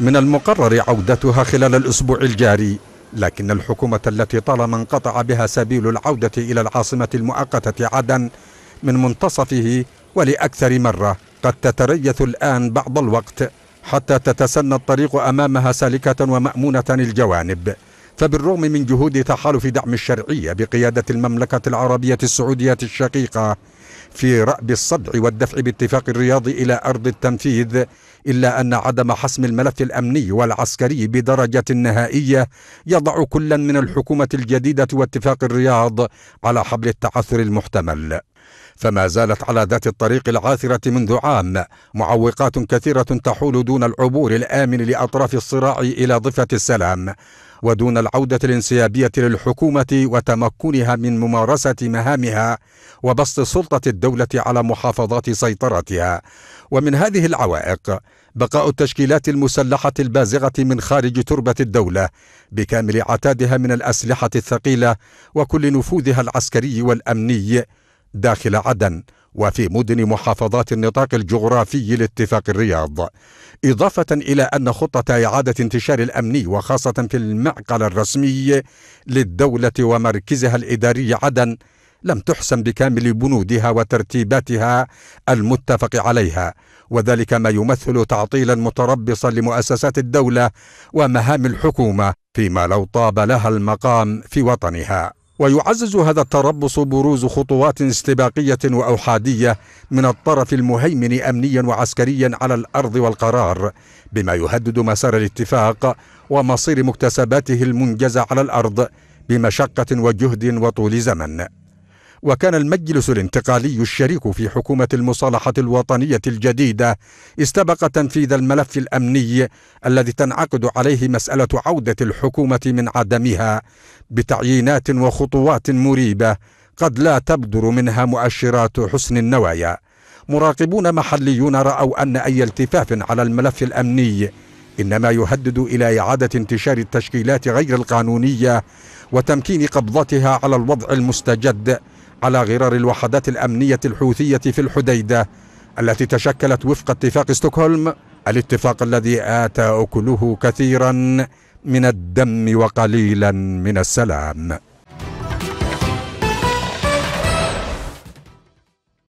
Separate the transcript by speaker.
Speaker 1: من المقرر عودتها خلال الأسبوع الجاري لكن الحكومة التي طالما انقطع بها سبيل العودة إلى العاصمة المؤقتة عدن من منتصفه ولأكثر مرة قد تتريث الآن بعض الوقت حتى تتسنى الطريق أمامها سالكة ومأمونة الجوانب فبالرغم من جهود تحالف دعم الشرعية بقيادة المملكة العربية السعودية الشقيقة في رأب الصدع والدفع باتفاق الرياض إلى أرض التنفيذ إلا أن عدم حسم الملف الأمني والعسكري بدرجة نهائية يضع كلا من الحكومة الجديدة واتفاق الرياض على حبل التعثر المحتمل فما زالت على ذات الطريق العاثرة منذ عام معوقات كثيرة تحول دون العبور الآمن لأطراف الصراع إلى ضفة السلام ودون العودة الانسيابية للحكومة وتمكنها من ممارسة مهامها وبسط سلطة الدولة على محافظات سيطرتها ومن هذه العوائق بقاء التشكيلات المسلحة البازغة من خارج تربة الدولة بكامل عتادها من الأسلحة الثقيلة وكل نفوذها العسكري والأمني داخل عدن وفي مدن محافظات النطاق الجغرافي لاتفاق الرياض إضافة إلى أن خطة إعادة انتشار الأمني وخاصة في المعقل الرسمي للدولة ومركزها الإداري عدن لم تحسم بكامل بنودها وترتيباتها المتفق عليها وذلك ما يمثل تعطيلا متربصا لمؤسسات الدولة ومهام الحكومة فيما لو طاب لها المقام في وطنها ويعزز هذا التربص بروز خطوات استباقية وأوحادية من الطرف المهيمن أمنيا وعسكريا على الأرض والقرار بما يهدد مسار الاتفاق ومصير مكتسباته المنجزة على الأرض بمشقة وجهد وطول زمن وكان المجلس الانتقالي الشريك في حكومة المصالحة الوطنية الجديدة استبق تنفيذ الملف الأمني الذي تنعقد عليه مسألة عودة الحكومة من عدمها بتعيينات وخطوات مريبة قد لا تبدر منها مؤشرات حسن النوايا مراقبون محليون رأوا أن أي التفاف على الملف الأمني انما يهدد الى اعاده انتشار التشكيلات غير القانونيه وتمكين قبضتها على الوضع المستجد على غرار الوحدات الأمنية الحوثية في الحديدة التي تشكلت وفق اتفاق ستوكهولم الاتفاق الذي آتى أكله كثيرا من الدم وقليلا من السلام